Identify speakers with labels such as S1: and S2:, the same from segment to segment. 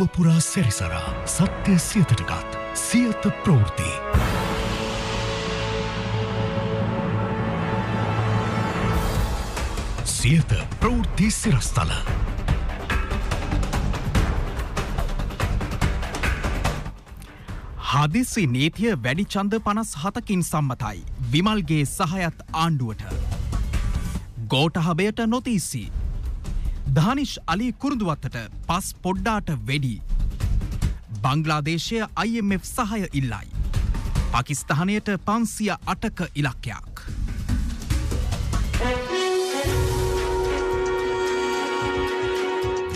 S1: ලොවපුරා සැරිසරා සත්‍යය සියතටගත් සියත ප්‍රවෘති. සියත ප්‍රවෘත්ති සිරස්ථල. හදිසි නීතිය වැඩි චන්ද පනස් හතකින් සම්මතයි. විමල්ගේ සහයත් ආණ්ඩුවට. ගෝටහබයට නොතිීසිී. ධානිශ් අලි කුරුදුවත්තට පස් පොඩ්ඩාට වැඩි. බංගලාදේශය IMF සහය ඉල්ලයි. පකිස්ථානයට පන්සිය අටක ඉලක්කයක්.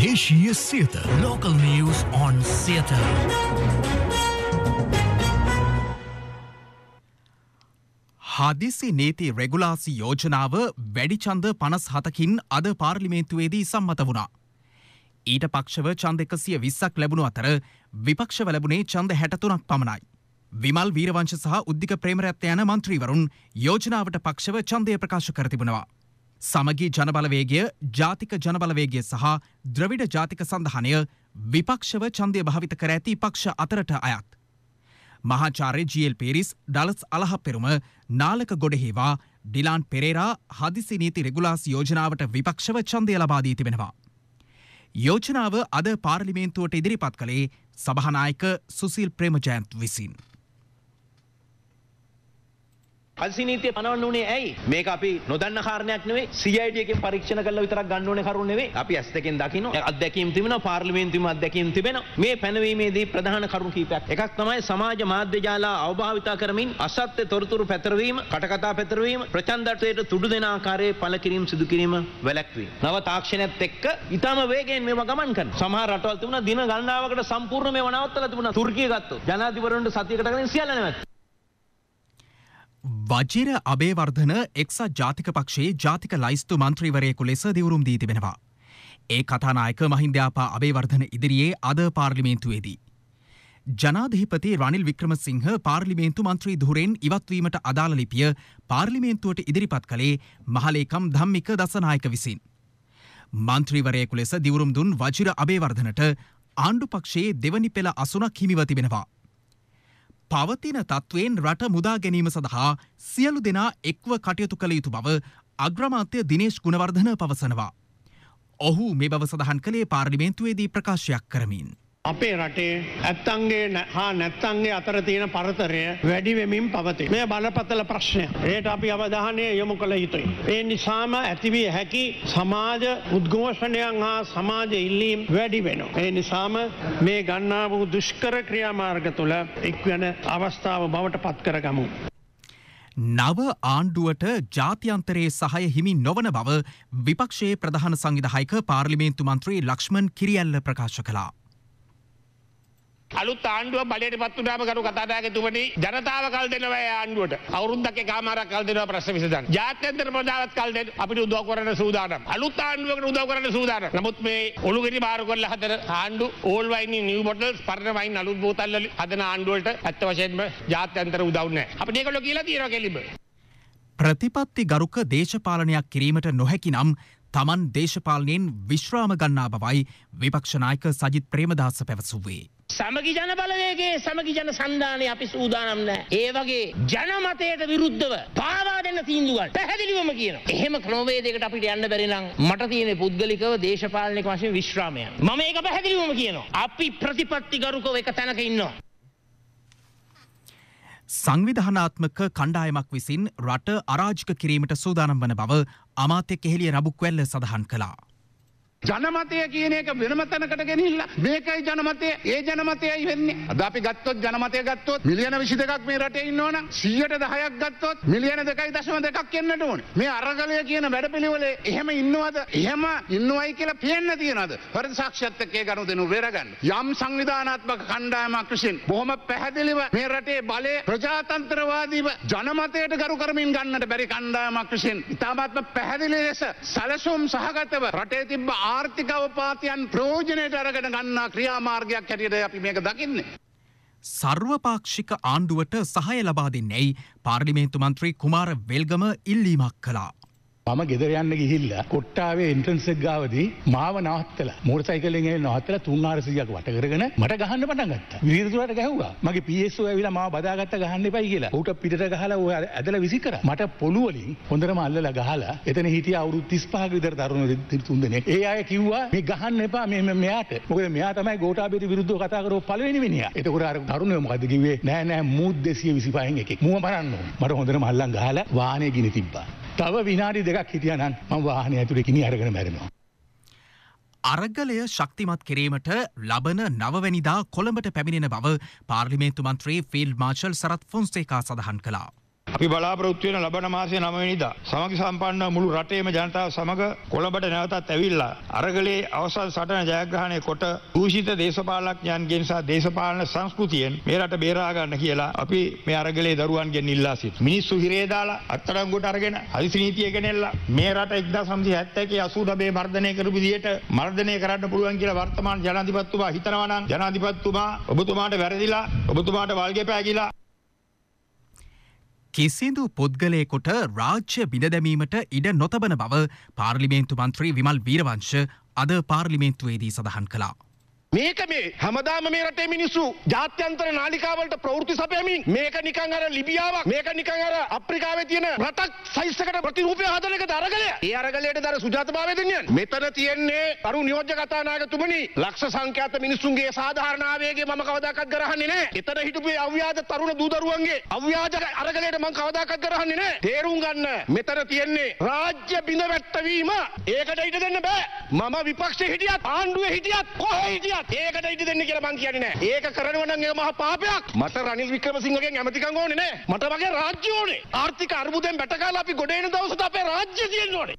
S1: දේශීය සියත ලෝකල් නියස් ඔන් සියත. හදිසි නීති රෙගුලාසි යෝජනාව වැඩිචන්ද පනස් හතකින් අද පාර්ලිමේන්තුවේදී සම්මත වුණා. ඊට පක්ෂව චන්ද එකසිය විස්සක් ලැබුණු අතර විපක්ෂ වලබුණේ චන්ද හැටතුනක් පමණයි. විමල් වීරවංශ සහ උද්ධික ප්‍රේමරත්ත යන මන්ත්‍රීවරුන් යෝජනාවට පක්ෂව චන්දය ප්‍රකාශ කර තිබෙනවා. සමගී ජනබලවේගය ජාතික ජනබලවේගය සහ ද්‍රවිඩ ජාතික සඳහනය විපක්ෂව චන්දය භාවිත කර ඇති පක්ෂ අතරට අයත්. මහාචාර්ය ජියල් පේරිස් ඩලස් අලහ පෙරුම නාලක ගොඩහේවා ඩිලාන් පෙරේරා හදිසි නීති රෙගුලාස් යෝජනාවට විපක්ෂව චන්දය ලබා දී තිබෙනවා. යෝජනාව අද පාර්ලිමේන්තුවට ඉදිරිපත් කළේ සභානායක සුසිල් ප්‍රේමජයන්ත් විසින්.
S2: කල්සිනීතිය පනවන්න වනේ ඇයි මේක අපි නොදන්න කාරණයක් නේ සියඩියක පරීක්ෂණ කල විතරක් ගන්නන කරුණේ අපි ඇස්තකෙන් දකින අදැකීම් තිබෙන පාර්ලිමේන්තිම අදැකීම් තිබෙන මේ පැනවීමේදී ප්‍රධාන කරුණ කීපයක් එකක් තමයි සමාජ මාධ්‍යජාලා අවභාවිතා කරමින් අසත්‍ය තොරතුරු පැතරවීම කටකතා පැතරවීම ප්‍රචන්දටයට තුඩු දෙෙන ආකාරයේ පල කිරීම සිදු කිරීම වැලැක්වී. නව තාක්ෂණයත් එක්ක ඉතාම වේගෙන් මෙම ගමන්කන් සහ රටවල් තිබුණ දින ගන්නාවකට සම්පූර්ණ මේ වනවත්තල තිබුණ තුර්කිය ගත්තු ජනාතිවරන්ට සතියකටකින් සියලනවත්.
S1: වජිර අබේවර්ධන එක්සත් ජාතික පක්ෂයේ ජාතික ලයිස්තු මන්ත්‍රීවරයෙකු ලෙස දිවුරුම් දී තිබෙනවා. ඒ කතානායක මහින්ද්‍යාපා අබේවර්ධන ඉදිරියේ අද පාර්ලිමේන්තුවේදී. ජනාධිපති රනිල් වික්‍රමසිංහ පාර්ලිමේන්තු මන්ත්‍රී දුරෙන් ඉවත්වීමට අදාළ ලිපිය පාර්ලිමේන්තුවට ඉදිරිපත් කළේ මහලේකම් ධම්මික දසනායක විසින්. මන්ත්‍රීවරයෙකු ලෙස දිවුරුම් දුන් වජිර අබේවර්ධනට ආණ්ඩු පක්ෂයේ දෙවනි පෙළ අසුනක් හිමිව තිබෙනවා. පවතින තත්ත්වයෙන් රට මුදා ගැනීම සඳහා සියලු දෙනා එක්ව කටයුතු කළ යුතු බව අග්‍රමාත්‍ය දිනේශ් ගුණවර්ධන පවසනවා. ඔහු මේ බව සඳහන් කළේ පාර්ලිමේන්තුවේදී ප්‍රකාශයක් කරමින්. අපේ රටේ
S2: ඇත්තන්ගේ හා නැත්තන්ගේ අතර තියෙන පරතරය වැඩිවෙමින් පවති. මේ බලපතල ප්‍රශ්නය. ඒයට අපි අවධානය යොමු කළ යුතුයි. ඒ නිසාම ඇතිවී හැකි සමාජ උද්ඝෝෂණයන් හා සමාජ ඉල්ලීම් වැඩි වෙන. ඒ නිසාම මේ ගන්නා වූ දුෂ්කර ක්‍රියාමාර්ග තුළ එක්වන අවස්ථාව බවට පත් කරගමු.
S1: නව ආණ්ඩුවට ජාතියන්තරයේ සහය හිමි නොවන බව විපක්ෂයේ ප්‍රධාන සංවිධායක පාර්ලිමේන්තු මන්ත්‍රී ලක්ෂ්මන් කිරියල්ල ප්‍රකාශ කලා.
S2: අලුත් ආණ්ඩුව බලයට පත්තුනාම ගරු කතානායකතුමනි ජනතාව කල් දෙනවා ඒ ආණ්ඩුවට අවුරුද්දක් එකමාරක් කල් දෙනවා ප්‍රශ්න විසඳන්න. ජාත්‍යන්තර ප්‍රජාවත් කල් දෙන්න අපිට උදව් කරන සූදානම්. අලුත් ආණ්ඩුවකට උදව් කරන සූදානම්. නමුත් මේ ඔලුගිරි මාරු කරලා හදන ආණ්ඩු ඕල් වයින් නිව් බොටල්ස් පරණ වයින් අලුත් බෝතල් වල හදන ආණ්ඩුවලට ඇත්ත වශයෙන්ම ජාත්‍යන්තර උදව් නැහැ. අපිට ඒගොල්ලෝ කියලා තියෙනවා කෙලිම.
S1: ප්‍රතිපත්ති ගරුක දේශපාලනයක් කිරීමට නොහැකි නම් තමන් දේශපාලනයෙන් විශ්‍රාම ගන්නා බවයි විපක්ෂනායක සජිත් ප්‍රේමදාස පැවසුවේ.
S2: සමගි ජන බලවේගේ සමගි ජන සන්ධානය අපි සූදානම් නෑ. ඒ වගේ ජනමතයට විරුද්ධව පාවා දෙන්න තීන්දුවල් පැහැදිලිවම කියන. එහෙම ක්‍රමවේදයකට අපිට යන්න බැරි නම් මට තියෙන පුද්ගලිකව දේශපාලනික වශයෙන් විශ්‍රාමය. මම ඒක පැහැදිලිවම කියනවා. අපි ප්‍රතිපත්ති ගරුකව එක තැනක ඉන්නවා.
S1: සංවිධානාත්මක කණ්ඩායමක් විසින් රට අරාජික කිරීමට සූදානම් වන බව අමාත්‍ය කෙහෙලිය රබුක්වැල්ල සඳහන් කලා. ජනමතය කියන එක වෙනම තැනකට ගෙනහිල්ල මේකයි ජනමතය ඒ
S2: ජනමතයයි වෙන්නේ අදපි ගත්තොත් ජනමතය ගත්තොත් මිලියන විසි දෙකක් මේ රට ඉන්නවන සියට දහයක් ගත්තොත් මිලියන දෙකයි දශම දෙකක් කියන්නට ඕන මේ අරගලය කියන වැඩ පිළිවල එහෙම ඉන්නවද එහෙම ඉන්නවයි කියලා පියන්න තියනද පර සක්ෂත්තකය ගනු දෙනු වෙරගන්න යම් සංවිධානත්මක කණ්ඩායමක් විසින් බොහොම පැහැදිලිව මේ රටේ බලය ප්‍රජාතන්ත්‍රවාදීව ජනමතයට ගරු කරමින් ගන්නට බැරි කණ්ඩායමක් විසින් ඉතාමත්ම පැහැදිලි ලෙස සැලසුම් සහගතව රටේ තිබ්බ ආ ආර්ථික අවපාතයන් ප්‍රෝජනයට අරගෙන ගන්නා ක්‍රියාමාර්ගයක් හැටියට අපි මේක
S1: දකින්නේ. සර්වපාක්ෂික ආණ්ඩුවට සහය ලබා දෙන්නේයි පාර්ලිමේන්තු මන්ත්‍රී කුමාර වෙල්ගම ඉල්ලීමක් කලා.
S2: මම ගෙදර යන්න ගිහිල්ලා කොට්ටාවේ එන්ට්‍රන්ස් එක ගාවදී මාව නවත්තලා මෝටර් සයිකලෙන් ඇවිල්ලා නවත්තලා 3400ක් වට කරගෙන මට ගහන්න පටන් ගත්තා. විරිදුරට ගැහුවා. මගේ PSO ඇවිල්ලා මාව බදාගත්ත ගහන්න එපයි කියලා. ඌට පිටට ගහලා ඌ ඇදලා විසි කරා. මට පොළු වලින් හොඳටම අල්ලලා ගහලා එතන හිටිය අවුරුදු 35ක විතර තරුණ තුන් දෙනෙක්. ඒ අය කිව්වා මේ ගහන්න එපා මේ මෙයාට. මොකද මෙයා තමයි ගෝඨාභයට විරුද්ධව කතා කරව පළවෙනි මිනිහා. එතකොට අර තරුණය මොකද කිව්වේ? නෑ නෑ මූ 225න් එකෙක්. මූව මරන්න ඕන. මට හොඳටම අල්ලන් ගහලා වාහනේ ගිනි තිබ්බා. තව විනාඩි දෙකක් හිටියනන් ම වාහනය ඇතුරෙකිනි අරගෙන මැරෙනවා.
S1: අරගලය ශක්තිමත් කිරීමට ලබන නවවැනිදා කොළඹට පැමිණෙන බව පාර්ලිමේන්තු මන්ත්‍රී ෆිල් මාචල් සරත් ෆොන්සේකා සඳහන් කලා. අපි
S2: බලාපොරොත්තු වෙන ලබන මාසේ 9 වෙනිදා සමගි සම්පන්න මුළු රටේම ජනතාව සමග කොළඹට නැවතත් ඇවිල්ලා අරගලේ අවසන් සටන ජයග්‍රහණය කොට දූෂිත දේශපාලනඥයන්ගෙන් සහ දේශපාලන සංස්කෘතියෙන් මේ රට බේරා ගන්න කියලා අපි මේ අරගලේ දරුවන්ගෙන් ඉල්ලා සිට මිනිස්සු හිරේ දාලා අත්අඩංගුවට අරගෙන හදිසි නීතිය ගෙනෙල්ලා මේ රට 1970 89 මර්ධනය කරපු විදියට මර්ධනය කරන්න පුළුවන් කියලා වර්තමාන ජනාධිපතිතුමා හිතනවා නම් ජනාධිපතිතුමා ඔබතුමාට වැරදිලා ඔබතුමාට වල්ගේ පෑගිලා
S1: කිසිදු පුද්ගලයෙකුට රාජ්‍ය බිඳදැමීමට ඉඩ නොතබන බව පාර්ලිමේන්තු මන්ත්‍රී විමල් වීරවංශ අද පාර්ලිමේන්තුවේදී සඳහන් කලා.
S2: මේක මේ හැමදාම මේ රටේ මිනිස්සු ජාත්‍යන්තර නාලිකාවලට ප්‍රවෘත්ති සපයමින් මේක නිකන් අර ලිබියාවක් මේක නිකන් අර අප්‍රිකාවේ තියෙන රටක් සයිස් එකට ප්‍රතිරූපය හදන එකද අරගලය. ඒ අරගලයට දර සුජාතභාවය දෙන්නේ. මෙතන තියෙන්නේ කරු නියෝජ්‍ය කතානායකතුමනි ලක්ෂ සංඛ්‍යාත මිනිස්සුන්ගේ සාධාරණ ආවේගය මම කවදාකවත් ගරහන්නේ නැහැ. එතන හිටපු අව්‍යාජ තරුණ දූදරුවන්ගේ අව්‍යාජ අරගලයට මම කවදාකවත් ගරහන්නේ නැහැ. තේරුම් ගන්න මෙතන තියෙන්නේ රාජ්‍ය බිඳ වැට්ටවීම. ඒකට ඉඩ දෙන්න බෑ. මම විපක්ෂේ හිටියත් ආණ්ඩුවේ හිටියත් කොහේ හිටියත් ඒකට ඉඩ දෙන්න කියලා මං කියන්නේ නෑ. ඒක කරනවා නම් ඒක මහා පාපයක්. මට රනිල් වික්‍රමසිංහගෙන් ඇමතිකම් ඕනේ නෑ. මට වගේ රාජ්‍ය ඕනේ. ආර්ථික අර්බුදයෙන් බැටකාලා අපි ගොඩ එන දවසට අපේ රාජ්‍ය තියෙන්න ඕනේ.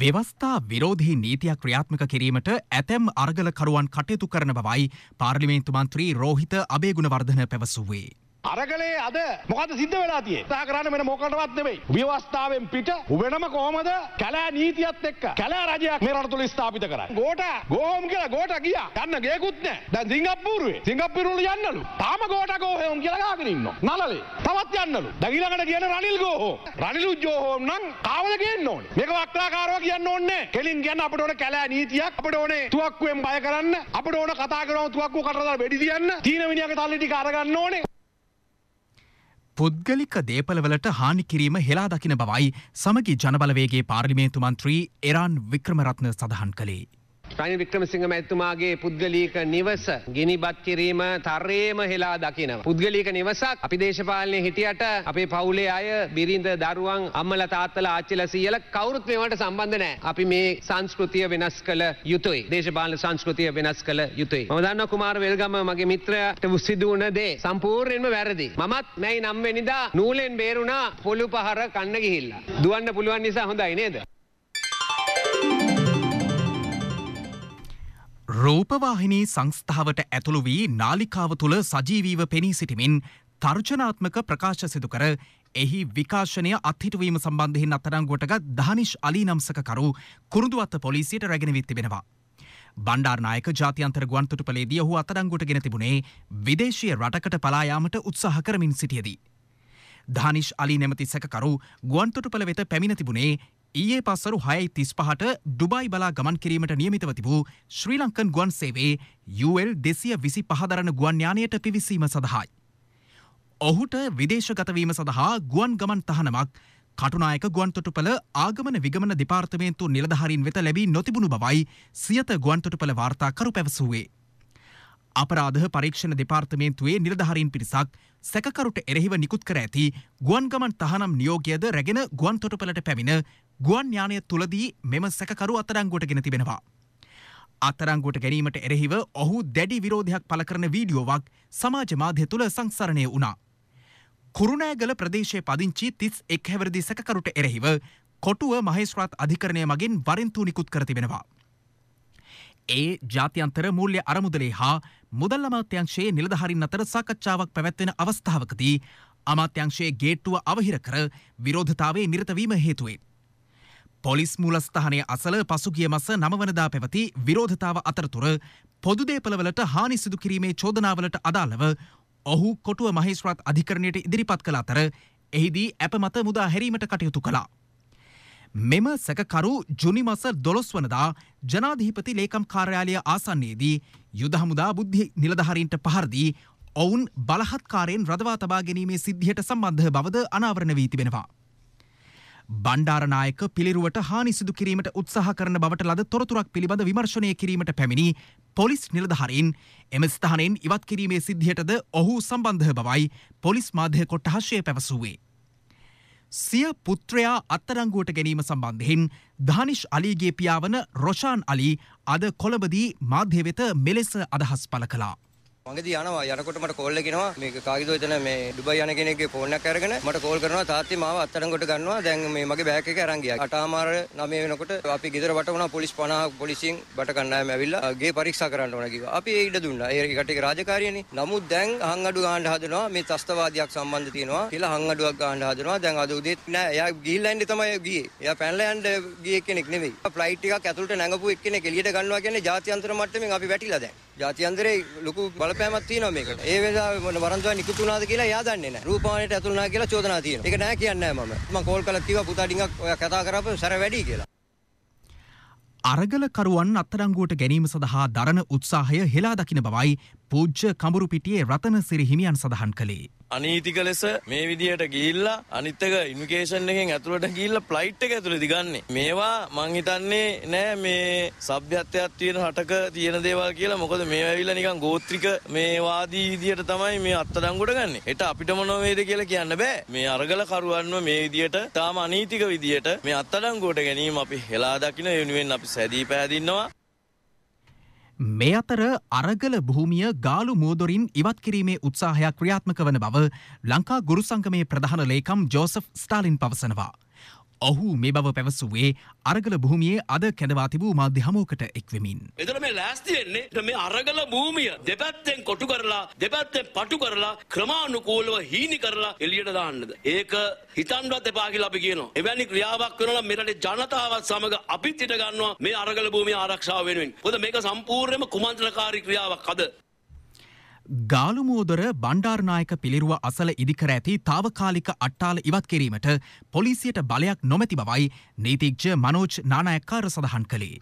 S1: ව්‍යවස්ථා විරෝධී නීතියක් ක්‍රියාත්මක කිරීමට ඇතැම් අර්ගලකරුවන් කටයුතු කරන බවයි පාර්ලිමේන්තු මන්ත්‍රී රෝහිත අබේගුණවර්ධන පැවසුවේ.
S2: අරගලේ අද මොකද සිද්ධ වෙලා තියෙන්නේ? තා කරන්න වෙන මොකටවත් නෙමෙයි. ව්‍යවස්ථාවෙන් පිට වෙනම කොහමද කැලෑ නීතියත් එක්ක කැලෑ රජයක් මේ රට තුල ස්ථාපිත කරන්නේ. ගෝට ගෝම් කියලා ගෝට ගියා. යන්න ගේකුත් නැහැ. දැන් සිංගප්පූරුවේ සිංගප්පූරුවල යන්නලු. තාම ගෝට ගෝහෙම් කියලා ගාගෙන ඉන්නවා. නලලේ. තවත් යන්නලු. දැන් ඊළඟට කියන රනිල් ගෝහෝ. රනිල් උජෝහෝම් නම් කාවල ගේන්න ඕනේ. මේක වක්‍රාකාරව කියන්න ඕනේ නැහැ. කෙලින් කියන්න අපිට ඕනේ කැලෑ නීතියක්. අපිට ඕනේ තුවක්කුවෙන් බය කරන්න. අපිට ඕනේ කතා කරනවා තුවක්කුව කටරදාලා වෙඩි තියන්න. තීන මිනිහාගේ තල්ලි ටික අරගන්න ඕනේ.
S1: පුද්ගලික දේපළවලට හානි කිරීම හෙලා දකින බවයි සමගි ජනබලවේගේ පාර්ලිමේන්තු මන්ත්‍රී එරාන් වික්‍රමරත්න සඳහන් කළේ.
S2: රනිල් වික්‍රමසිංහ මැතිතුමාගේ පුද්ගලික නිවස ගිනිබත් කිරීම තරයේම හෙලා දකිනවා. පුද්ගලික නිවසක් අපි දේශපාලනය හිටියට අපේ පවුලේ අය බිරිඳ දරුවන් අම්මල තාත්තල ආච්චිල සියල කවුරුත් මේවට සම්බන්ධ නෑ. අපි මේ සංස්කෘතිය වෙනස් කළ යුතුයි. දේශපාලන සංස්කෘතිය වෙනස් කළ යුතුයි. මම දන්නවා කුමාර වෙල්ගම මගේ මිත්‍රයාට සිදු වුණ දේ සම්පූර්ණයෙන්ම වැරදි. මමත් මැයි 9 වෙනිදා නූලෙන් බේරුණා පොළු පහර කන්න ගිහිල්ලා. දුවන්න පුළුවන් නිසා හොඳයි නේද?
S1: රූපවාහිනී සංස්ථාවට ඇතුළු වී නාලිකාව තුළ සජීවීව පෙනී සිටිමින් තර්ජනාත්මක ප්‍රකාශ සිදු කර එහි විකාශනය අත්හිටුවීම සම්බන්ධයෙන් අත්තරංගොටගත් ධනිශ් අලි නම්සකරු කුරුදුවත්ත පොලිසියට රැගෙනවිත් තිබෙනවා. බණ්ඩාර්නායක ජාතියන්තර ගුවන්තොටුපලේදී ඔහු අත්තරංගොට ගෙන තිබුණේ විදේශීය රටකට පලායාමට උත්සාහ කරමින් සිටියදී. ධනිශ් අලි නැමති සැකකරු ගුවන්තොටුපල වෙත පැමිණ තිබුණේ ඊයේ පස්සරු හයයි තිස් පහට ඩුබයි බලා ගමන් කිරීමට නියමිතව තිබූ ශ්‍රී ලංකන් ගුවන් සේවේ UL දෙසිය විසි පහදරන ගුවන්යානයට පිවිසීම සඳහායි. ඔහුට විදේශගතවීම සඳහා ගුවන් ගමන් තහනමක් කටුනායක ගුවන්තොටුපල ආගමන විගමන දෙපාර්තමේන්තු නිලධහරින් වෙත ලැබී නොතිබුණු බවයි සියත ගුවන්තොටුපල වාර්තාකරු පැවසුවේ. අපරාධ පරීක්ෂණ දෙපාර්තමේන්තුවේ නිලධහරින් පිරිසක් සැකකරුට එරෙහිව නිකුත් කර ඇති ගුවන්ගමන් තහනම් නියෝගයද රැගෙන ගුවන් තොටපලට පැමිණ ගුවන් ඥානය තුළදී මෙම සැකරු අතරංගොටගෙන තිබෙනවා. අතරංගොට ගැනීමට එරෙහිව ඔහු දැඩි විරෝධයක් පළ කරන වීඩියෝවක් සමාජ මාධ්‍ය තුළ සංසරණය වුණා. කුරුණෑගල ප්‍රදේශයේ පදිංචි තිස් එක් හැවරදි සැකරුට එරෙහිව කොටුව මහේස්ත්‍රාත් අධිකරණය මගින් වරින්තු නිකුත් කර තිබෙනවා. ඒ ජාත්‍යන්තර මූල්‍ය අරමුදලේ හා මුදල් අමාත්‍යංශයේ නිලධහරින් අතර සාකච්ඡාවක් පැවැත්වෙන අවස්ථාවකදී අමාත්‍යංශයේ ගේට්ටුව අවහිර කර විරෝධතාවේ නිරතවීම හේතුවෙන්. පොලිස් මූලස්ථානය අසල පසුගිය මස නමවනදා පැවති විරෝධතාව අතරතුර පොදුදේපලවලට හානි සිදු කිරීමේ චෝදනාවලට අදාළව ඔහු කොටුව මහිස්ත්‍රාත් අධිකරණයට ඉදිරිපත් කළ අතර එහිදී ඇප මත මුදා හැරීමට කටයුතු කලා. මෙම සැකකරු ජුනි මස 12 වනදා ජනාධිපති ලේකම් කාර්යාලය ආසන්නයේදී යුද හමුදා බුද්ධි නිලධාරීන්ට පහර දී ඔවුන් බලහත්කාරයෙන් රදවා තබා ගැනීමේ සිද්ධියට සම්බන්ධ බවද අනාවරණ වී තිබෙනවා. බණ්ඩාරනායක පිළිරුවට හානි සිදු කිරීමට උත්සාහ කරන බවට ලද තොරතුරක් පිළිබඳ විමර්ශනය කිරීමට පැමිණි පොලිස් නිලධහරින් එම ස්ථානයෙන් ඉවත් කිරීමේ සිද්ධියටද ඔහු සම්බන්ධ බවයි පොලිස් මාධ්‍ය කොට්ටහශය පැවසුවේ. සිය පුත්‍රයා අත්තරංගුවට ගැනීම සම්බන්ධයෙන් ධනිෂ් අලිගේ පියාවන රොෂාන් අලි අද කොළඹදී මාධ්‍ය වෙත මෙලෙස අදහස් පළ කළා.
S2: මගේදී යනවා යනකොට මට කෝල් එකක් එනවා මේක කාගේදෝ එතන මේ ඩුබයි යන කෙනෙක්ගේ ෆෝන් එකක් අරගෙන මට කෝල් කරනවා තාත්තේ මාව අත්අඩංගුවට ගන්නවා දැන් මේ මගේ බෑග් එක අරන් ගියා අටමාර 9 වෙනකොට අපි ගෙදර වට වුණා පොලිස් 50 පොලිසියෙන් බට කණ්ඩායම ඇවිල්ලා ගේ පරීක්ෂා කරන්න ඕන කිව්වා අපි ඒ ඉඩ දුන්නා ඒ කටේ රාජකාරියනේ නමුත් දැන් හංගඩු ගන්න හදනවා මේ තස්තවාදියක් සම්බන්ධ තියෙනවා කියලා හංගඩුවක් ගන්න හදනවා දැන් අද උදේත් නෑ එයා ගිහිල්ලා ඉන්නේ තමයි ගියේ එයා පැනලා යන්න ගිය කෙනෙක් නෙවෙයි ෆ්ලයිට් එකක් ඇතුළට නැගපු එක්කෙනෙක් එළියට ගන්නවා කියන්නේ ජාත්‍යන්තර මට්ටමින් අපි වැටිලා දැන් ජාත්‍යන්තරේ ලොකු බලපෑමක් බලපෑමක් තියෙනවා මේකට. ඒ වෙලාවේ මොන වරන්දුවා නිකුත් වුණාද කියලා එයා දන්නේ නැහැ. රූපවාහිනියට ඇතුළු වුණා කියලා චෝදනා තියෙනවා. ඒක නෑ කියන්නේ මම. මම කෝල් කරලා කිව්වා පුතා ඩිංගක් ඔයා කතා කරපන් සැර වැඩි කියලා.
S1: අරගලකරුවන් අත්තරංගුවට ගැනීම සඳහා දරණ උත්සාහය හෙලා දකින බවයි පූජ්‍ය කඹරුපිටියේ රතනසිරි හිමියන් සඳහන් කළේ.
S3: අනීතික ලෙස මේ විදියට ගිල්ලා අනිත්තක ඉන්වකේෂන් එකෙන් ඇතුළට ගිල්ල ප්ලයිට් එක ඇතුළ දිගන්නේ. මේවා මංහිතන්නේ නෑ මේ සභ්‍යත්වයක් තියෙන හටක තියෙන දේවල් කියලා මොකද මේ ඇවිල්ල නිකන් ගෝත්‍රික මේවාදී විදියට තමයි මේ අත්තඩංගුට ගන්න. එට අපිට මොනොවේද කියලා කියන්න බෑ මේ අරගල කරුවන්ව මේ විදියට තාම අනීතික විදියට මේ අත්තඩංගුවට ගැනීම අපි හෙලා දකින යුනිුවෙන් අපි සැදී පැදින්නවා.
S1: මේ අතර අරගල භූමිය ගාලු මුවදොරින් ඉවත් කිරීමේ උත්සාහයක් ක්‍රියාත්මක වන බව ලංකා ගුරු සංගමේ ප්‍රධාන ලේකම් ජෝසප් ස්ටාලින් පවසනවා. ඔහු මේ බව පැවසුවේ අරගල භූමියේ අද කැඳවා තිබූ මාධ්‍ය හමුවකට එක්වෙමින්.
S3: එතන මේ ලෑස්ති වෙන්නේ මේ අරගල භූමිය දෙපැත්තෙන් කොටු කරලා දෙපැත්තෙන් පටු කරලා ක්‍රමානුකූලව හීනි කරලා එළියට දාන්නද. ඒක හිතන්වත් එපා කියලා අපි කියනවා. එවැනි ක්‍රියාවක් වෙනවා මේ රටේ ජනතාවත් සමග අපිත් ඉඩ ගන්නවා මේ අරගල භූමිය ආරක්ෂාව වෙනුවෙන්. මොකද මේක සම්පූර්ණයෙන්ම කුමන්ත්‍රණකාරී ක්‍රියාවක් අද.
S1: ගාලුමෝදර බණ්ඩාරනායක පිළිරුව අසල ඉදිකර ඇති තාවකාලික අට්ටාල ඉවත් කිරීමට පොලිසියට බලයක් නොමැති බවයි නීතිඥ මනෝජ් නානායක්කාර සඳහන් කළේ.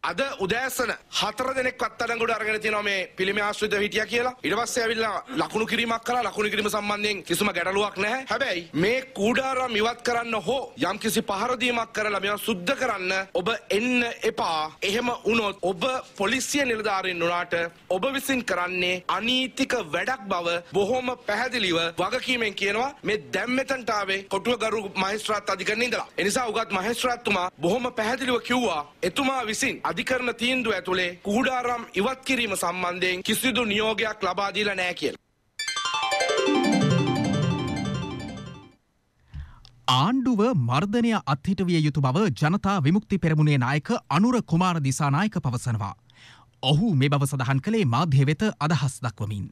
S2: අද උදෑසන හතර දෙනෙක් අත්තඩංගුඩ අරගෙන තියෙනවා මේ පිළිම ආශ්‍රිත හිටියා කියලා. ඊට පස්සේ ඇවිල්ලා ලකුණු කිරීමක් කළා. ලකුණු කිරීම සම්බන්ධයෙන් කිසිම ගැටලුවක් නැහැ. හැබැයි මේ කූඩාරම් ඉවත් කරන්න හෝ යම්කිසි පහර දීමක් කරලා මේවා සුද්ධ කරන්න ඔබ එන්න එපා. එහෙම වුණොත් ඔබ පොලිසිය නිලධාරීන් වුණාට ඔබ විසින් කරන්නේ අනීතික වැඩක් බව බොහොම පැහැදිලිව වගකීමෙන් කියනවා. මේ දැන් මෙතනට ආවේ කොටුවගරු මහේස්ත්‍රාත් අධිකරණේ ඉඳලා. එනිසා උගත් මහේස්ත්‍රාත්තුමා බොහොම පැහැදිලිව කිව්වා එතුමා විසින් අධිකරණ තීන්දුව ඇතුලේ කුහුඩාරම් ඉවත් කිරීම සම්බන්ධයෙන් කිසිදු නියෝගයක් ලබා දීලා නැහැ කියලා.
S1: ආණ්ඩුව මර්ධනය අත්හිටවිය යුතු බව ජනතා විමුක්ති පෙරමුණේ නායක අනුර කුමාර දිසානායක පවසනවා. ඔහු මේ බව සඳහන් කළේ මාධ්‍ය වෙත අදහස් දක්වමින්.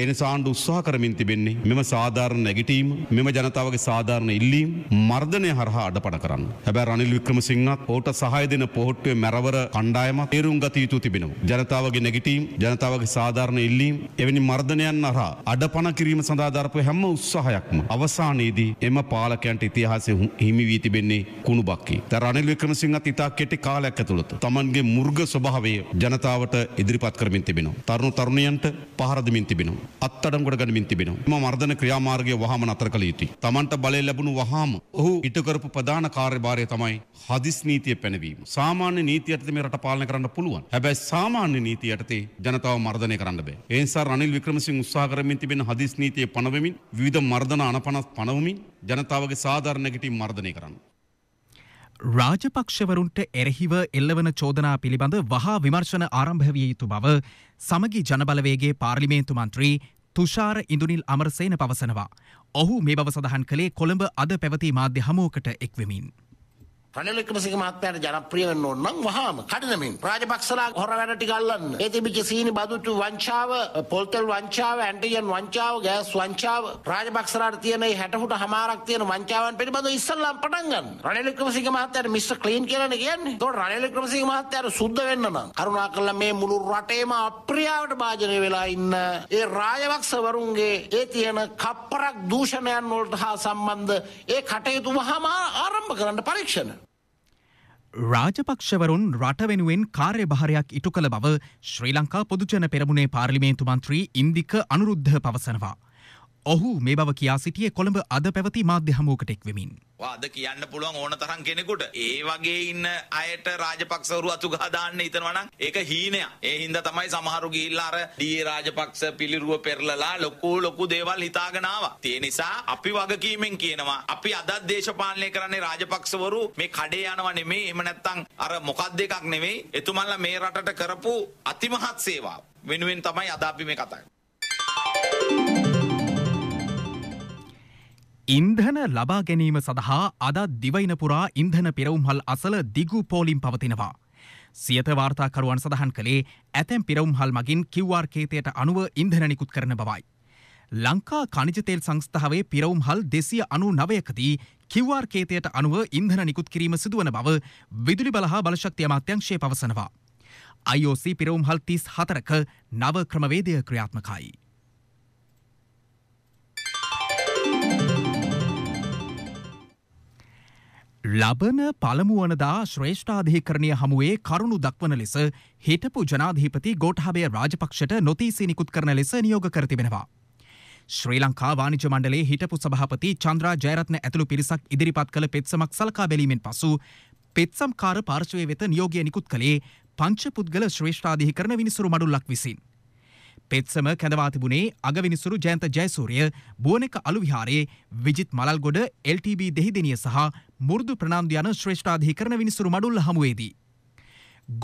S3: එනිසාන්ඩ උත්සාහ කරමින් තිබෙන්නේ මෙම සාධාරණ නැගිටීම මෙම ජනතාවගේ සාධාරණ ඉල්ලීම් මර්ධනය හරහා අඩපට කරන්න. හැබැයි රනිල් වික්‍රමසිංහත් ඕට සහය දෙන පොහොට්ටුවේ මැරවර කණ්ඩායමක් තේරුම් ගත යුතු තිබෙනවා. ජනතාවගේ නැගිටීම් ජනතාවගේ සාධාරණ ඉල්ලීම් එවැනි මර්ධනයන් හරහා අඩපණ කිරීම සඳහා දරපු හැම උත්සාහයක්ම අවසානයේදී එම පාලකයන්ට ඉතිහාසයේ හිමි වී තිබෙන්නේ කුණු බක්කි. දැන් රනිල් වික්‍රමසිංහත් ඉතා කෙටි කාලයක් ඇතුළත තමන්ගේ මුර්ග ස්වභාවය ජනතාවට ඉදිරිපත් කරමින් තිබෙනවා. තරුණ තරුණියන්ට පහර දෙමින් තිබෙනවා. අත්තඩම්ගොඩ ගනිමින් තිබෙන. එම මර්ධන ක්‍රියාමාර්ගය වහම නතර කළ යුතුයි. තමන්ට බලය ලැබුණු වහාම ඔහු ඉටකරපු ප්‍රධාන කාර්යභාරය තමයි හදිස් නීතිය පැනවීම. සාමාන්‍ය නීති යටතේ මේ රට පාලනය කරන්න පුළුවන්. හැබැයි සාමාන්‍ය නීති යටතේ ජනතාව මර්ධනය කරන්න බෑ. ඒ නිසා රනිල් වික්‍රමසිංහ උත්සාහ කරමින් තිබෙන හදිස් නීතිය පනවමින් විවිධ මර්ධන අනපනස් පනවමින් ජනතාවගේ සාධාරණ නැගිටීම් මර්ධනය කරන්න.
S1: රාජපක්ෂවරුන්ට එරෙහිව එල්ලවන චෝදනා පිළිබඳ වහා විමර්ශන ආරම්භ විය යුතු බව සමගි ජනබලවේගේ පාර්ලිමේන්තු මන්ත්‍රී තුෂාර ඉඳුනිල් අමරසේන පවසනවා. ඔහු මේ බව සඳහන් කළේ කොළඹ අද පැවති මාධ්‍ය හමුවකට එක්වෙමින්.
S2: රනිල් වික්‍රමසිංහ මහත්මයාට ජනප්‍රිය වෙන්න ඕන නම් වහාම කඩනමින් රාජපක්ෂලා හොර වැඩ ටික අල්ලන්න. ඒ තිබිච්ච සීනි බදුටු වංචාව, පොල්තල් වංචාව, ඇන්ටිජන් වංචාව, ගෑස් වංචාව රාජපක්ෂලාට තියෙන මේ 60 කට හමාරක් තියෙන වංචාවන් පිළිබඳව ඉස්සල්ලාම පටන් ගන්න. රනිල් වික්‍රමසිංහ මහත්මයාට මිස්ටර් ක්ලීන් කියලානේ කියන්නේ. ඒතකොට රනිල් වික්‍රමසිංහ මහත්මයාට සුද්ධ වෙන්න නම් කරුණාකරලා මේ මුළු රටේම අප්‍රියාවට භාජනය වෙලා ඉන්න ඒ රාජපක්ෂවරුන්ගේ ඒ තියෙන කප්පරක් දූෂණයන් වලට හා සම්බන්ධ ඒ කටයුතු වහාම ආරම්භ කරන්න පරීක්ෂණ
S1: රාජපක්ෂවරුන් රට වෙනුවෙන් කාර්යභාරයක් ඉටු කළ බව ශ්‍රී ලංකා පොදුජන පෙරමුණේ පාර්ලිමේන්තු මන්ත්‍රී ඉන්දික අනුරුද්ධ පවසනවා. ඔහු මේ බව කියා සිටියේ කොළඹ අද පැවති මාධ්‍ය හමුවකට එක්වෙමින්.
S3: අද කියන්න පුළුවන් ඕන තරම් කෙනෙකුට ඒ වගේ ඉන්න අයට රාජපක්ෂවරු අතුගා දාන්න හිතනවනම් ඒක හීනයක්. ඒ හින්දා තමයි සමහරු ගිහිල්ලා අර ඩී රාජපක්ෂ පිළිරුව පෙරලලා ලොකු ලොකු දේවල් හිතාගෙන ආවා. ඒ නිසා අපි වගකීමෙන් කියනවා අපි අදත් දේශපාලනය කරන්නේ රාජපක්ෂවරු මේ කඩේ යනවා නෙමෙයි. එහෙම නැත්නම් අර මොකක්ද එකක් නෙමෙයි. එතුමන්ලා මේ රටට කරපු අතිමහත් සේවාව වෙනුවෙන් තමයි අද අපි මේ කතා කරන්නේ.
S1: ඉන්ධන ලබා ගැනීම සඳහා අදත් දිවයිනපුරා ඉන්ධන පිරවුම්හල් අසල දිගු පෝලිම් පවතිනවා. සියත වාර්තාකරුවන් සඳහන් කළේ ඇතැම් පිරවුම්හල් මගින් කිව්වාර්කේතයට අනුව ඉන්ධනනිකුත් කරන බවයි. ලංකා කනිජතේල් සංස්ථාවේ පිරවුම්හල් දෙසිය අනු නවයකදී කිව්වාර්කේතයට අනුව ඉන්ධන නිකුත් කිරීම සිදුවන බව විදුලි බලහා බලශක්තිය මාත්‍යංශය පවසනවා. IOC පිරවුම්හල් තිස් හතරක නව ක්‍රමවේදය ක්‍රියාත්මකයි. ලබන පළමුුවනදා ශ්‍රේෂ්ඨාධිකරණය හමුවේ කරුණු දක්වන ලෙස හිටපු ජනාධීපති ගෝටහබේ රාජපක්ෂට නොතිසි නිකුත් කරන ලෙස නියෝග කරතිබෙනවා. ශ්‍රී ලංකා වානිජ මණ්ඩලේ හිටපු සභහපති චන්ද්‍රා ජයරත්න ඇතුළු පිරිසක් ඉදිරිපත් කළ පෙත්සමක් සලකා බැලීමෙන් පසු පෙත්සම්කාර පාර්ශවය වෙත නියෝගය නිකුත් කළේ පංච පුද්ගල ශ්‍රේෂ්ඨාධිකරණ විනිසුරු මඩුල්ලක් විසින්. පෙත්සම කැඳවා තිබුණේ අගවිනිසුරු ජයන්ත ජයසූරිය බුවනක අලු විහාරයේ විජිත් මලල්ගොඩ LTB දෙහිදෙනිය සහ මුර්දු ප්‍රනාන්දු යන ශ්‍රේෂ්ඨාධිකරණ විනිසුරු මඩුල්ල හමුවේදී.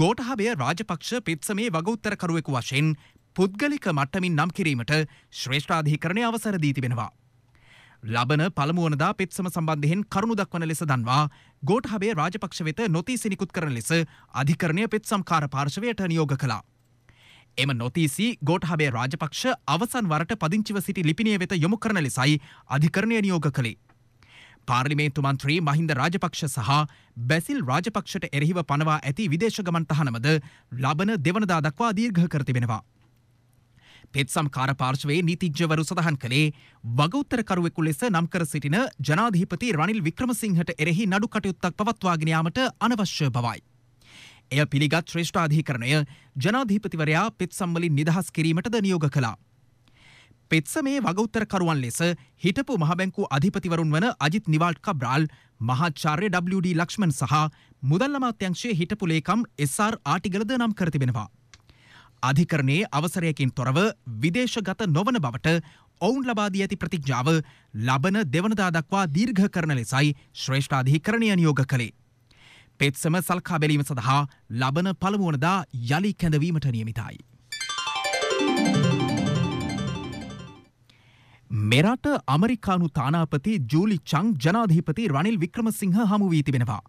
S1: ගෝටහබය රාජපක්ෂ පෙත්සමේ වගඋත්තරකරුවෙකු වශයෙන් පුද්ගලික මට්ටමින් නම් කිරීමට ශ්‍රේෂ්ඨාධිකරණය අවසර දී තිබෙනවා. ලබන පළමුුවනදා පෙත්සම සම්බන්ධයෙන් කරුණු දක්වන ලෙස දන්වා ගෝටහබේ රාජපක්ෂ වෙත නොතිසි නිකුත් කරන ලෙස අධිකරණය පෙත්සම්කාර පාර්ශවයට නියෝග කලා. එම නොතිසි ගෝටහබේ රාජපක්ෂ අවසන් වරට පදිංචිව සිටි ලිපිනිය වෙත යොමු කරන ලෙසයි අධිකරණය නියෝග කළේ. පාර්ලිමේන්තු මන්ත්‍රී මහින්ද රාජපක්ෂ සහ බැසිල් රාජපක්ෂට එරෙහිව පනවා ඇති විදේශගමන් තහනමද ලබන දෙවනදා දක්වා දීර්ඝ කර තිබෙනවා. පෙත්සම්කාර පාර්ශවයේ නීතිජ්‍යවරු සඳහන් කළේ වගඋත්තරකරුවෙකු ලෙස නම් කර සිටින ජනාධිපති රනිල් වික්‍රමසිංහට එරෙහි නඩු කටයුත්තක් පවත්වාගෙන යාමට අනවශ්‍ය බවයි. එය පිළිගත් ශ්‍රේෂ්ඨාධිකරණය ජනාධීපතිවරයා පෙත්සම්වලින් නිදහස් කිරීමටද නියෝග කලා. පෙත්සමේ වගඋත්තරකරුවන් ලෙස හිටපු මහබැංකු අධිපතිවරුන් වන අජිත් නිවාල්ට් කබ්‍රාල් මහාචාර්ය WD ලක්ෂ්මන් සහ මුදල් අමාත්‍යංශයේ හිටපු ලේකම් SR ආටිගලද නම් කර තිබෙනවා. අධිකරණයේ අවසරයකින් තොරව විදේශගත නොවන බවට ඔවුන් ලබාදී ඇති ප්‍රතිඥාව ලබන දෙවනදා දක්වා දීර්ඝ කරන ලෙසයි ශ්‍රේෂ්ඨාධිකරණය නියෝග කළේ. පෙත්සම සල්කා බැලීම සඳහා ලබන පළමුුවනදා යළි කැඳවීමට නියමිතයි. මෙරට අමරිකානු තානාපති ජූලි චං ජනාධීපති රනිල් වික්‍රමසිංහ හමුවී තිබෙනවා.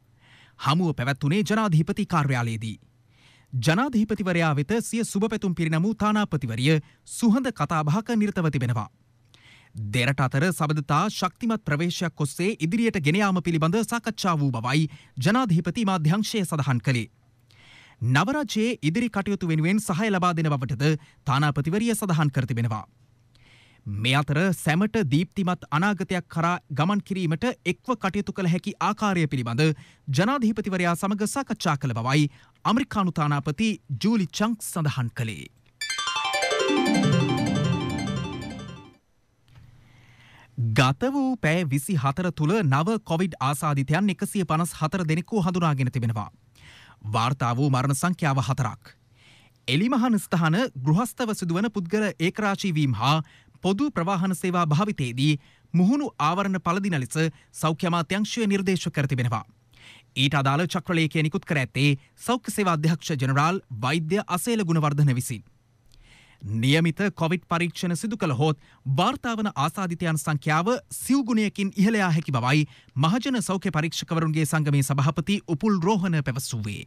S1: හමුව පැවැත්වුනේ ජනාධීපති කාර්යාලයේදී. ජනාධීපතිවරයා වෙත සිය සුභපැතුම් පිරිනමූ තානාපතිවරිය සුහඳ කතාභාක නිර්තව තිබෙනවා. දෙරට අතර සබඳතා ශක්තිමත් ප්‍රවේශයක් ඔස්සේ ඉදිරියට ගෙනයාම පිළිබඳ සාකච්ඡා වූ බවයි ජනාධීපති මාධ්‍යංශය සඳහන් කළේ. නවරජයේ ඉදිරි කටයුතු වෙනුවෙන් සහය ලබා දෙන බවටද තානාපතිවරිය සඳහන් කර තිබෙනවා. මේ අතර සැමට දීප්තිමත් අනාගතයක් කරා ගමන් කිරීමට එක්ව කටයුතු කළ හැකි ආකාරය පිළිබඳ ජනාධිපතිවරයා සමග සාකච්ඡා කළ බවයි අමරිකානු තානාපති ජූලි චංක් සඳහන් කළේ. ගත වූ පෑ විසි හතර තුළ නව කොවිඩ් ආසාධිතයන් එකසිය පනස් හතර දෙනෙකු හඳුනාගෙන තිබෙනවා. වාර්තා වූ මරණ සංඛ්‍යාව හතරක්. එලිමහන ස්ථාන ගෘහස්ථව සිදුවන පුද්ගල ඒකරාශීවීම් හා පොදු ප්‍රවාහන සේවා භාවිතයේදී මුහුණු ආවරණ පලදින ලෙස සෞඛ්‍ය අමාත්‍යංශය නිර්දේශ කර තිබෙනවා. ඊට අදාළ චක්‍රලේඛය නිකුත් කර ඇත්තේ සෞඛ්‍ය සේවා අධ්‍යක්ෂ ජනරාල් වෛද්‍ය අසේල ගුණවර්ධන විසින්. නියමිත කොවිඩ් පරීක්ෂණ සිදු කළ හොත් වාර්තාාවන ආසාධිතයන් සංඛ්‍යාව සිව්ගුණයකින් ඉහළයා හැකි බවයි මහජන සෞඛ්‍ය පරීක්ෂකවරුන්ගේ සංගමේ සභහපති උපුල් රෝහණ පැවසුවේ.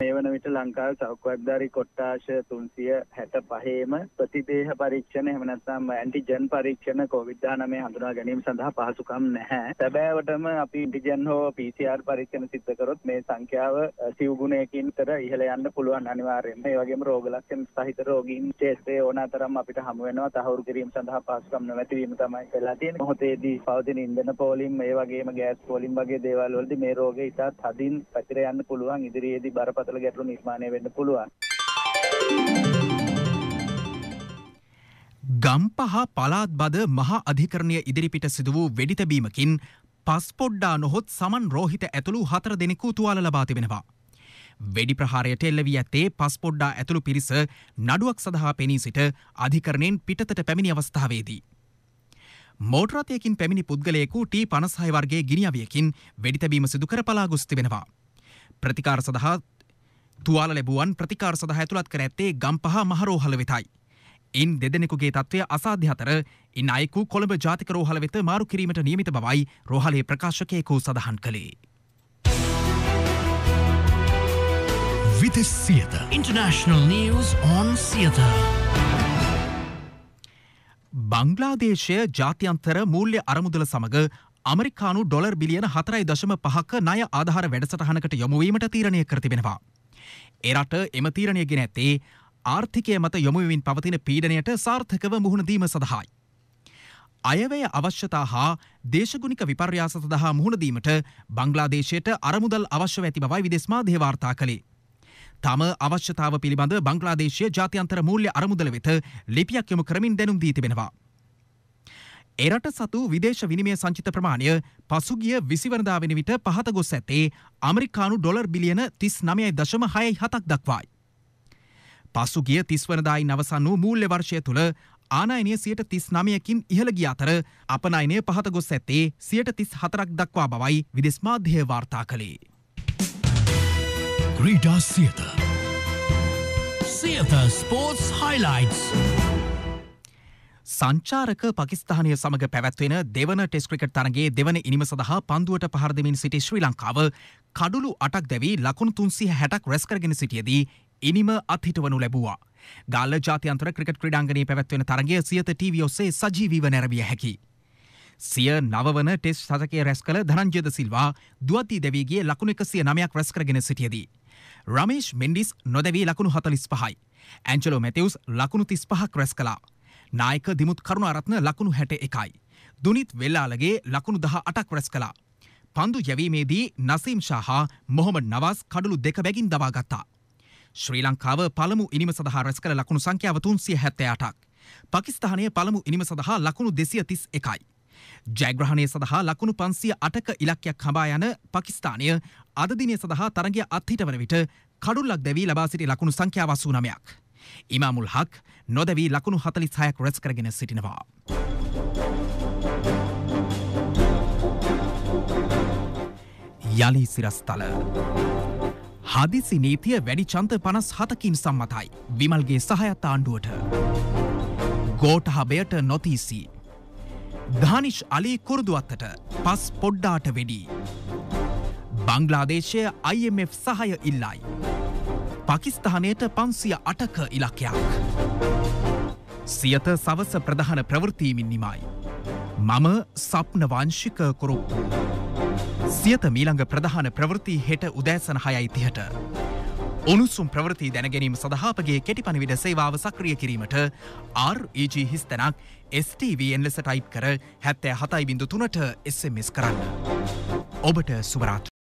S2: මේ වන විට ලංකාව සෞඛ්‍යධාරී කොට්ටාශ 365ම ප්‍රතිදේහ පරීක්ෂණ එහෙම නැත්නම් ඇන්ටිජන් පරීක්ෂණ COVID-19 හඳුනා ගැනීම සඳහා පහසුකම් නැහැ. සැබෑවටම අපි ඇන්ටිජන් හෝ PCR පරීක්ෂණ සිද්ධ කරොත් මේ සංඛ්‍යාව සිවුගුණයකින් තර ඉහළ යන්න පුළුවන් අනිවාර්යයෙන්ම. ඒ වගේම රෝග ලක්ෂණ සහිත රෝගීන් ටෙස්ටේ ඕනතරම් අපිට හමු වෙනවා. තහවුරු කිරීම සඳහා පහසුකම් නැති වීම තමයි වෙලා තියෙන්නේ. මොහොතේදී පවතින ඉන්ධන පෝලිම්, ඒ වගේම ගෑස් පෝලිම් වගේ දේවල් වලදී මේ රෝගේ ඉතා තදින් පැතිර යන්න පුළුවන්. ඉදිරියේදී බරපතල පතල ගැටලු නිර්මාණය වෙන්න පුළුවන්.
S1: ගම්පහ පලාත් බද මහා අධිකරණය ඉදිරිපිට සිදු වූ වෙඩිතබීමකින් පස්පොඩ්ඩා නොහොත් සමන් රෝහිත ඇතුළු හතර දෙනෙකු තුවාල ලබා තිබෙනවා. වෙඩි ප්‍රහාරයට එල්ලවී ඇත්තේ පස්පොඩ්ඩා ඇතුළු පිරිස නඩුවක් සඳහා පෙනී සිට අධිකරණයෙන් පිටතට පැමිණි අවස්ථාවේදී. මෝටරතයකින් පැමිණි පුද්ගලයෙකු ටී පනසහය වර්ගේ ගිනිියාවියකින් වෙඩිතැබීම සිදුකර පලාගුස්ති වෙනවා. ප්‍රතිකාර සඳහා තුවාල ලැබුවන් ප්‍රතිකාර සඳහා ඇතුළත් කර ඇත්තේ ගම්පහ මහරෝහල වෙතයි. ඉන් දෙදෙනෙකුගේ තත්ත්වය අසාධ්‍ය අතර ඉන් අයෙකු කොළඹ ජාතික රෝහල වෙත මාරු කිරීමට නියමිත බවයි රෝහලේ ප්‍රකාශකයෙකු සඳහන් කළේ. විදෙස් සියත International News on සියතා. බංගලාදේශය ජාතියන්තර මූල්‍ය අරමුදල සමඟ අමරිකානු ඩොලර් බිලියන හතරයි දශම පහක නය ආධාර වැඩසටහනකට යොමුවීමට තීරණය කරතිබෙනවා. එරට එම තීරණය ගෙන ඇත්තේ ආර්ථිකය මත යොමුවින් පවතින පීඩනයට සාර්ථකව මුහුණදීම සඳහායි. අයවැය අවශ්‍යතා හා දේශගුණික විපර්යාස සඳහා මුහුණදීමට බංගලාදේශයට අරමුදල් අවශ්‍ය ඇති බවයි විදෙස්මා දේවාර්තා කළේ. තම අවශ්‍යතාව පිළිබඳ බංගලාදේශය ජාත්‍යන්තර මූල්‍ය අරමුදල වෙත ලිපියක් යොමු කරමින් දැනුම් දී තිබෙනවා. එරට සතු විදේශ විනිමය සංචිත ප්‍රමාණය පසුගිය විසිවනදා වෙන විට පහත ගොස් ඇත්තේ අමරිකානු ඩොලර් බිලියන තිස් නමයයි දශම හයයි හතක් දක්වායි. පසුගිය තිස්වනදායි නවසන් වූ මූල්්‍ය වර්ෂය තුළ ආනායනය සියට තිස් නමයකින් ඉහළ ගිය අතර අපනයිනය පහත ගොස් ඇත්තේ සියට තිස් හතරක් දක්වා බවයි විදෙස්මාධ්‍යය වාර්තා කළේ. ක්‍රීඩා සියත සියත ස්පෝර්ස් හයිලයිටස්. සංචාරක පකිස්ථානය සමඟ පැවැත්වෙන දෙවන ටෙස් ක්‍රිකට් තරගේ දෙවන ඉනිම සඳහා පන්දුවට පහරදමින් සිටි ශ්‍රී ලංකාව කඩුළු අටක් දැවී ලකුණු තුන්සි හැටක් රැස්කරගෙන සිටියදී ඉනිම අත්හිටවනු ලැබවා. ගල්ල ජාතියන්තර ක්‍රිකට් ක්‍රඩාංගනයේ පැවැත්වෙන තරගේ සියත ටීවී ඔස්සේ සජීවීව නැරවිය හැකි. සිය නවන ටෙස් සතකේ රැස් කළ ධනංජයද සිල්වා දුවති දෙවීගේ ලකුණ එක සිය නමයක් රැස්කරගෙන සිටියදී. රමේෂ් මෙන්ඩිස් නොදැවී ලකුණු හතලිස් පහයි. ඇංචලෝ මැතිවස් ලකුණු තිස් පහක් රැස් කලා. නායක දිමුත් කරුණාරත්න ලකුණු හැට එකයි. දුනිත් වෙල්ලාලගේ ලකුණු දහ අටක් රැස් කළා. පන්දු යැවීමේදී නසීම් ශා හා මොහොම නවස් කඩලු දෙක බැගින් දවා ගත්තා. ශ්‍රී ලංකාව පළමු ඉනිම සඳහා රැස් කළ ලකුණු සංඛ්‍යාව තුන්සිය හැත්තේ අටක්. පකිස්ථානය පළමු ඉනිම සඳහා ලකුණු දෙසිය තිස් එකයි. ජයග්‍රහණය සඳහා ලකුණු පන්සිය අටක ඉලක්කයක් හබා යන පකිස්ථානය අදදිනය සඳහා තරගය අත්හිට වන විට කඩුල්ලක් දැවී ලබා සිටි ලකුණු සංඛ්‍යාවසූ නමයක්. ඉමාමුල් හක් නොදැවී ලකුණු හතලි සයක් රැස් කරගෙන සිටිනවා. යළි සිරස්තල. හදිසි නීතිය වැඩි චන්ත පනස් හතකින් සම්මතයි විමල්ගේ සහයත් ආණ්ඩුවට. ගෝට හබයට නොතිීසි. ධානිශ් අලි කුරුදුවත්තට පස් පොඩ්ඩාට වෙඩී. බංගලාදේශය IMF සහය ඉල්ලායි. පකිස්ථානයට පන්සිය අටක ඉලක්කයක්. සියත සවස ප්‍රධාන ප්‍රවෘත්තීමින් නිමයි. මම සප්නවංශික කොරුප්පු. සියත මීළඟ ප්‍රධාන ප්‍රවෘති හෙට උදෑසන හයයි තිහට. උණුසුම් ප්‍රවෘති දැනගැනීම සඳහාපගේ කෙටි පනිවිඩ සේවාව සක්‍රිය කිරීමට REG හිස්තැනක් STVN ලෙස ටයිප් කර හැත්තෑ හතයි බිඳු තුනට SMS කරන්න. ඔබට සුවරාත්‍ර.